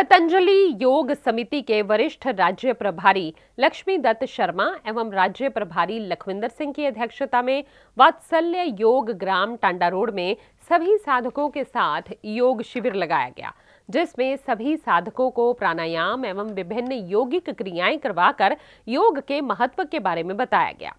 पतंजलि योग समिति के वरिष्ठ राज्य प्रभारी लक्ष्मी दत्त शर्मा एवं राज्य प्रभारी लखविंदर सिंह की अध्यक्षता में वात्सल्य योग ग्राम टांडा रोड में सभी साधकों के साथ योग शिविर लगाया गया जिसमें सभी साधकों को प्राणायाम एवं विभिन्न योगिक क्रियाएं करवाकर योग के महत्व के बारे में बताया गया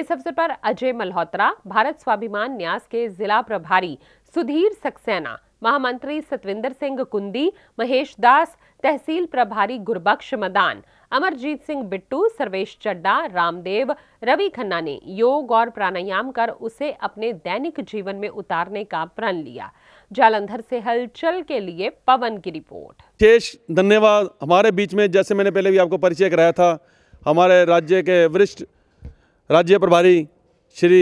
इस अवसर पर अजय मल्होत्रा भारत स्वाभिमान न्यास के जिला प्रभारी सुधीर सक्सेना महामंत्री सतविंदर सिंह कुंदी महेश दास तहसील प्रभारी गुरबख्श मदान अमरजीत सिंह बिट्टू सर्वेश चड्डा रामदेव रवि खन्ना ने योग और प्राणायाम कर उसे अपने दैनिक जीवन में उतारने का प्रण लिया जालंधर से हलचल के लिए पवन की रिपोर्ट शेष धन्यवाद हमारे बीच में जैसे मैंने पहले भी आपको परिचय कराया था हमारे राज्य के वरिष्ठ राज्य प्रभारी श्री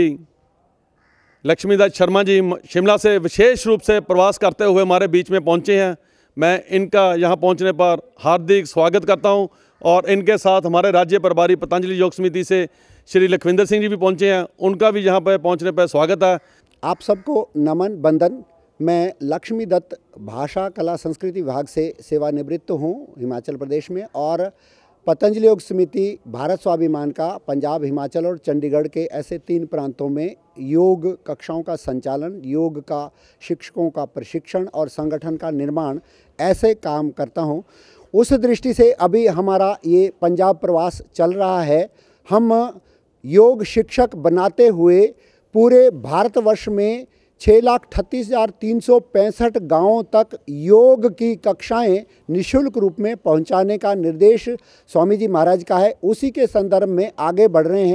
लक्ष्मीदत्त शर्मा जी शिमला से विशेष रूप से प्रवास करते हुए हमारे बीच में पहुंचे हैं मैं इनका यहाँ पहुंचने पर हार्दिक स्वागत करता हूं और इनके साथ हमारे राज्य प्रभारी पतंजलि योग समिति से श्री लखविंदर सिंह जी भी पहुंचे हैं उनका भी यहाँ पर पहुंचने पर स्वागत है आप सबको नमन बंदन मैं लक्ष्मी दत्त भाषा कला संस्कृति विभाग से सेवानिवृत्त हूँ हिमाचल प्रदेश में और पतंजलि योग समिति भारत स्वाभिमान का पंजाब हिमाचल और चंडीगढ़ के ऐसे तीन प्रांतों में योग कक्षाओं का संचालन योग का शिक्षकों का प्रशिक्षण और संगठन का निर्माण ऐसे काम करता हूँ उस दृष्टि से अभी हमारा ये पंजाब प्रवास चल रहा है हम योग शिक्षक बनाते हुए पूरे भारतवर्ष में छः लाख अठतीस हज़ार तीन सौ पैंसठ गाँवों तक योग की कक्षाएं निशुल्क रूप में पहुंचाने का निर्देश स्वामी जी महाराज का है उसी के संदर्भ में आगे बढ़ रहे हैं